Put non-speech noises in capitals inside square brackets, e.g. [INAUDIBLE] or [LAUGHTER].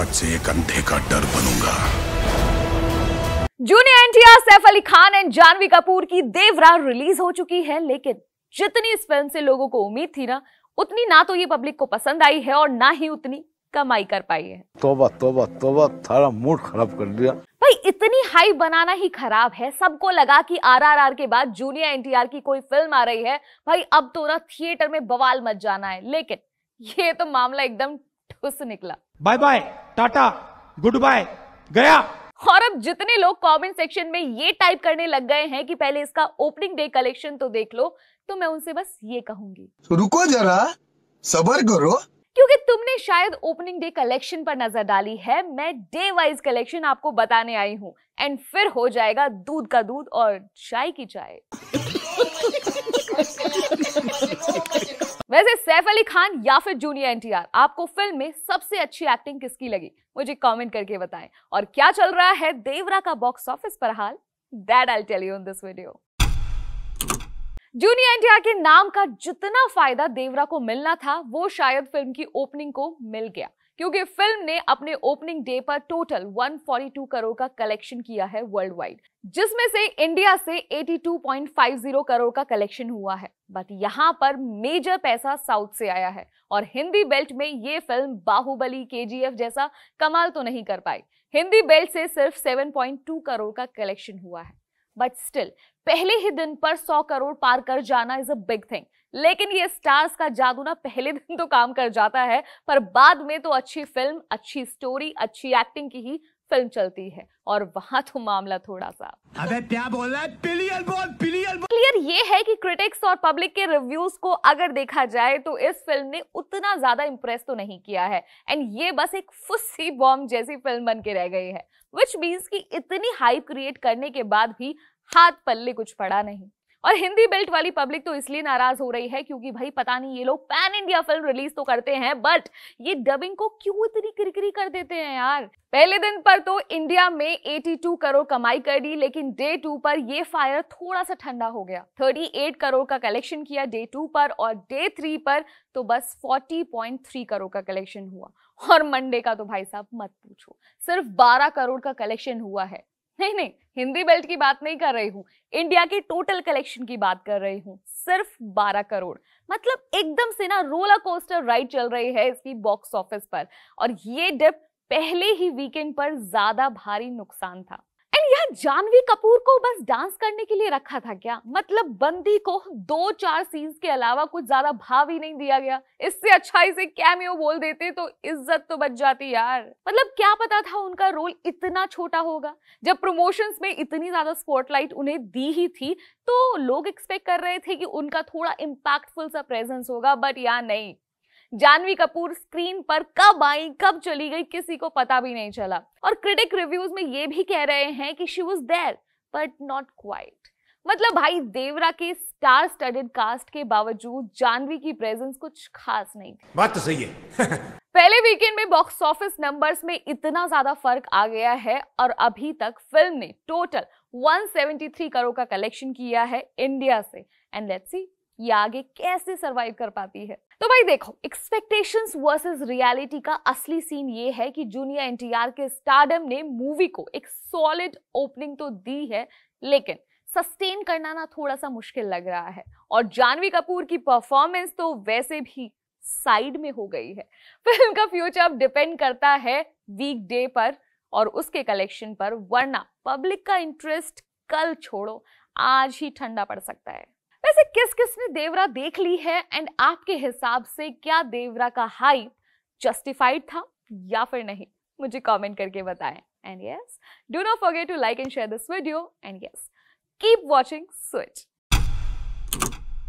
आज से एक अंधे का डर बनूंगा जूनियर एनटीआर सैफ अली खान एंड जानवी कपूर की देवरा रिलीज हो चुकी है लेकिन जितनी इस फिल्म से लोगों को उम्मीद थी ना उतनी ना तो ये पब्लिक को पसंद आई है और ना ही उतनी कमाई कर पाई है तोबा तोबा तोबा थारा मूड खराब कर दिया भाई इतनी हाई बनाना ही खराब है सबको लगा कि आरआरआर के बाद जूनियर एनटीआर की कोई फिल्म आ रही है भाई अब तो ना थिएटर में बवाल मच जाना है लेकिन ये तो मामला एकदम ठुस निकला बाय बाय टाटा गुड बाय गया और अब जितने लोग कमेंट सेक्शन में ये टाइप करने लग गए हैं कि पहले इसका ओपनिंग डे कलेक्शन तो देख लो तो मैं उनसे बस ये कहूंगी तो रुको जरा सबर करो क्योंकि तुमने शायद ओपनिंग डे कलेक्शन पर नजर डाली है मैं डे वाइज कलेक्शन आपको बताने आई हूँ एंड फिर हो जाएगा दूध का दूध और चाय की चाय [LAUGHS] वैसे सैफ अली खान या फिर जूनियर एनटीआर आपको फिल्म में सबसे अच्छी एक्टिंग किसकी लगी मुझे कमेंट करके बताएं और क्या चल रहा है देवरा का बॉक्स ऑफिस पर हाल that I tell you in this video junior NTR के नाम का जितना फायदा देवरा को मिलना था वो शायद फिल्म की ओपनिंग को मिल गया क्योंकि फिल्म ने अपने ओपनिंग डे पर टोटल 142 करोड़ का कलेक्शन किया है वर्ल्ड वाइड जिसमें से इंडिया से 82.50 करोड़ का कलेक्शन हुआ है बट यहाँ पर मेजर पैसा साउथ से आया है और हिंदी बेल्ट में ये फिल्म बाहुबली के जैसा कमाल तो नहीं कर पाई हिंदी बेल्ट से सिर्फ 7.2 करोड़ का कलेक्शन हुआ है बट स्टिल पहले ही दिन पर सौ करोड़ पार कर जाना इज अ बिग थिंग लेकिन ये स्टार्स का जादू ना पहले दिन तो काम कर जाता है पर बाद में तो अच्छी फिल्म अच्छी स्टोरी अच्छी एक्टिंग की ही फिल्म चलती है और वहां तो मामला थोड़ा सा अबे क्या बोल रहा है पिलियल बोल पिलियल बोल क्लियर ये है कि क्रिटिक्स और पब्लिक के रिव्यूज को अगर देखा जाए तो इस फिल्म ने उतना ज्यादा इंप्रेस तो नहीं किया है एंड ये बस एक फुस्सी बॉम्ब जैसी फिल्म बन के रह गई है विच मीन्स की इतनी हाइप क्रिएट करने के बाद भी हाथ पल्ले कुछ पड़ा नहीं और हिंदी बेल्ट वाली पब्लिक तो इसलिए नाराज हो रही है क्योंकि भाई पता नहीं ये लोग पैन इंडिया फिल्म रिलीज तो करते हैं बट ये डबिंग को क्यों इतनी किरकिरी कर देते हैं यार पहले दिन पर तो इंडिया में 82 करोड़ कमाई कर दी लेकिन डे टू पर ये फायर थोड़ा सा ठंडा हो गया 38 करोड़ का कलेक्शन किया डे टू पर और डे थ्री पर तो बस 40.3 करोड़ का कलेक्शन हुआ और मंडे का तो भाई साहब मत पूछो सिर्फ 12 करोड़ का कलेक्शन हुआ है नहीं नहीं हिंदी बेल्ट की बात नहीं कर रही हूँ इंडिया की टोटल कलेक्शन की बात कर रही हूँ सिर्फ 12 करोड़ मतलब एकदम से ना रोला कोस्टर राइड चल रही है इसकी बॉक्स ऑफिस पर और ये डिप पहले ही वीकेंड पर ज्यादा भारी नुकसान था यहाँ जानवी कपूर को बस डांस करने के लिए रखा था क्या मतलब बंदी को दो चार सीन्स के अलावा कुछ ज्यादा भाव ही नहीं दिया गया इससे अच्छा इसे कैमियो बोल देते तो इज्जत तो बच जाती यार मतलब क्या पता था उनका रोल इतना छोटा होगा जब प्रमोशंस में इतनी ज्यादा स्पॉटलाइट उन्हें दी ही थी तो लोग एक्सपेक्ट कर रहे थे कि उनका थोड़ा इम्पैक्टफुल सा प्रेजेंस होगा बट या नहीं जानवी कपूर स्क्रीन पर कब आई कब चली गई किसी को पता भी नहीं चला और क्रिटिक रिव्यूज में ये भी कह रहे हैं कि she was there but not quite मतलब भाई देवरा के स्टार स्टडेड कास्ट के बावजूद जानवी की प्रेजेंस कुछ खास नहीं थी बात तो सही है [LAUGHS] पहले वीकेंड में बॉक्स ऑफिस नंबर्स में इतना ज्यादा फर्क आ गया है और अभी तक फिल्म ने टोटल 173 करोड़ का कलेक्शन किया है इंडिया से एंड लेट्स सी ये आगे कैसे सरवाइव कर पाती है तो भाई देखो एक्सपेक्टेशन वर्सेज रियलिटी का असली सीन ये है कि जूनियर एन के स्टार्डम ने मूवी को एक सॉलिड ओपनिंग तो दी है लेकिन सस्टेन करना ना थोड़ा सा मुश्किल लग रहा है और जानवी कपूर की परफॉर्मेंस तो वैसे भी साइड में हो गई है फिल्म [LAUGHS] का फ्यूचर अब डिपेंड करता है वीक डे पर और उसके कलेक्शन पर वरना पब्लिक का इंटरेस्ट कल छोड़ो आज ही ठंडा पड़ सकता है से किस किस ने देवरा देख ली है एंड आपके हिसाब से क्या देवरा का हाइप जस्टिफाइड था या फिर नहीं मुझे कमेंट करके बताएं and yes do not forget to like and share this video and yes keep watching switch